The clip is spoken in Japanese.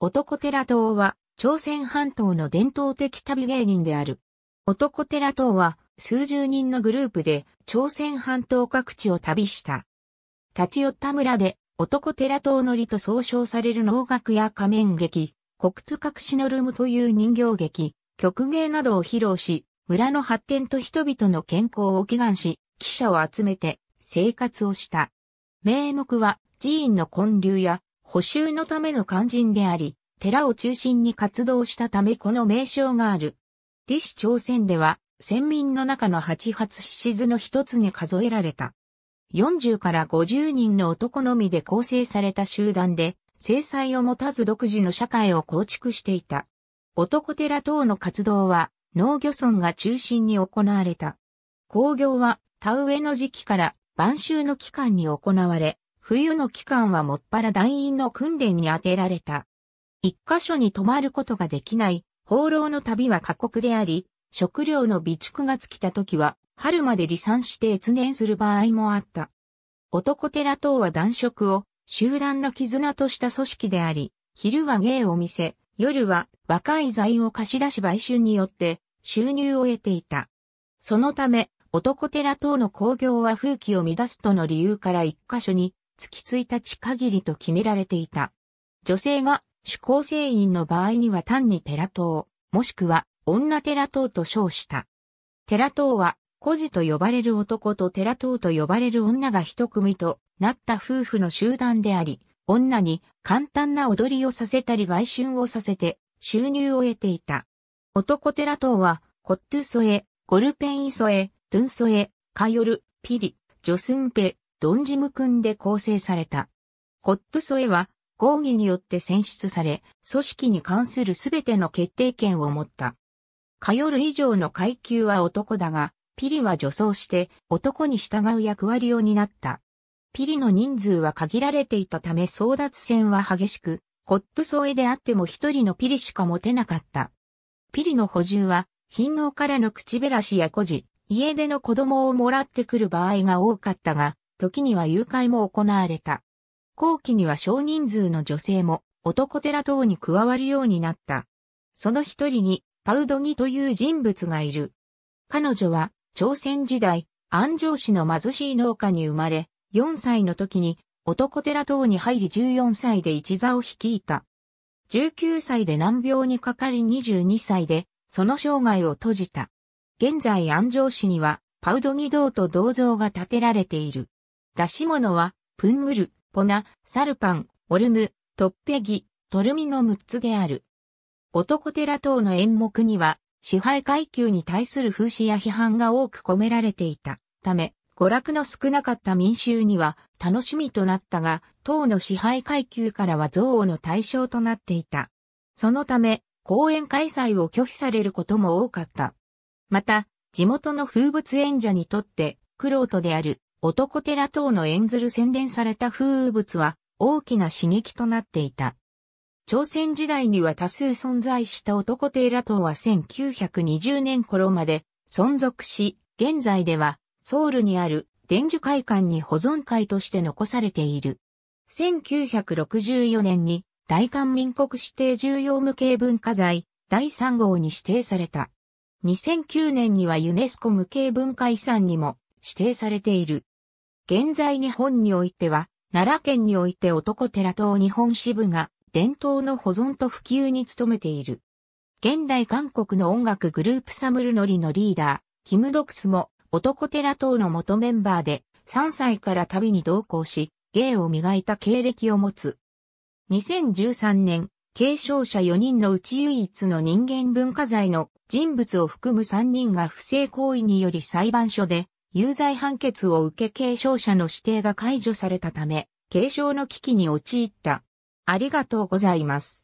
男寺党は、朝鮮半島の伝統的旅芸人である。男寺党は、数十人のグループで、朝鮮半島各地を旅した。立ち寄った村で、男寺党のりと総称される能楽や仮面劇、国都隠しのルームという人形劇、曲芸などを披露し、村の発展と人々の健康を祈願し、記者を集めて、生活をした。名目は、寺院の建立や、補修のための肝心であり、寺を中心に活動したためこの名称がある。李氏朝鮮では、先民の中の八発七図の一つに数えられた。40から50人の男のみで構成された集団で、制裁を持たず独自の社会を構築していた。男寺等の活動は、農漁村が中心に行われた。工業は、田植えの時期から晩秋の期間に行われ、冬の期間はもっぱら団員の訓練に充てられた。一箇所に泊まることができない、放浪の旅は過酷であり、食料の備蓄が尽きた時は、春まで離散して越年する場合もあった。男寺等は男色を集団の絆とした組織であり、昼は芸を見せ、夜は若い財を貸し出し売春によって収入を得ていた。そのため、男寺等の工業は風紀を乱すとの理由から一箇所に月1日限りと決められていた。女性が主公生員の場合には単に寺党、もしくは女寺党と称した。寺党は、孤児と呼ばれる男と寺党と呼ばれる女が一組となった夫婦の集団であり、女に簡単な踊りをさせたり売春をさせて収入を得ていた。男寺党は、コットゥソエ、ゴルペンイソエ、トゥンソエ、カヨル、ピリ、ジョスンペ、ドンジム君で構成された。コットソエは、合議によって選出され、組織に関するすべての決定権を持った。カヨル以上の階級は男だが、ピリは女装して男に従う役割を担った。ピリの人数は限られていたため争奪戦は激しく、コットソエであっても一人のピリしか持てなかった。ピリの補充は、貧農からの口減らしや孤児、家出の子供をもらってくる場合が多かったが、時には誘拐も行われた。後期には少人数の女性も男寺等に加わるようになった。その一人にパウドギという人物がいる。彼女は朝鮮時代、安城市の貧しい農家に生まれ、4歳の時に男寺等に入り14歳で一座を率いた。19歳で難病にかかり22歳で、その生涯を閉じた。現在安城市には、パウドギ道と銅像が建てられている。出し物は、プンムル、ポナ、サルパン、オルム、トッペギ、トルミの6つである。男寺等の演目には、支配階級に対する風刺や批判が多く込められていたため、娯楽の少なかった民衆には楽しみとなったが、党の支配階級からは憎悪の対象となっていた。そのため、公演開催を拒否されることも多かった。また、地元の風物演者にとって、苦労とである男寺等の演ずる洗練された風物は大きな刺激となっていた。朝鮮時代には多数存在した男寺等は1920年頃まで存続し、現在ではソウルにある伝授会館に保存会として残されている。1964年に大韓民国指定重要無形文化財第3号に指定された。2009年にはユネスコ無形文化遺産にも指定されている。現在日本においては、奈良県において男寺等日本支部が伝統の保存と普及に努めている。現代韓国の音楽グループサムルノリのリーダー、キムドクスも男寺等の元メンバーで3歳から旅に同行し、芸を磨いた経歴を持つ。2013年、継承者4人のうち唯一の人間文化財の人物を含む3人が不正行為により裁判所で有罪判決を受け継承者の指定が解除されたため、継承の危機に陥った。ありがとうございます。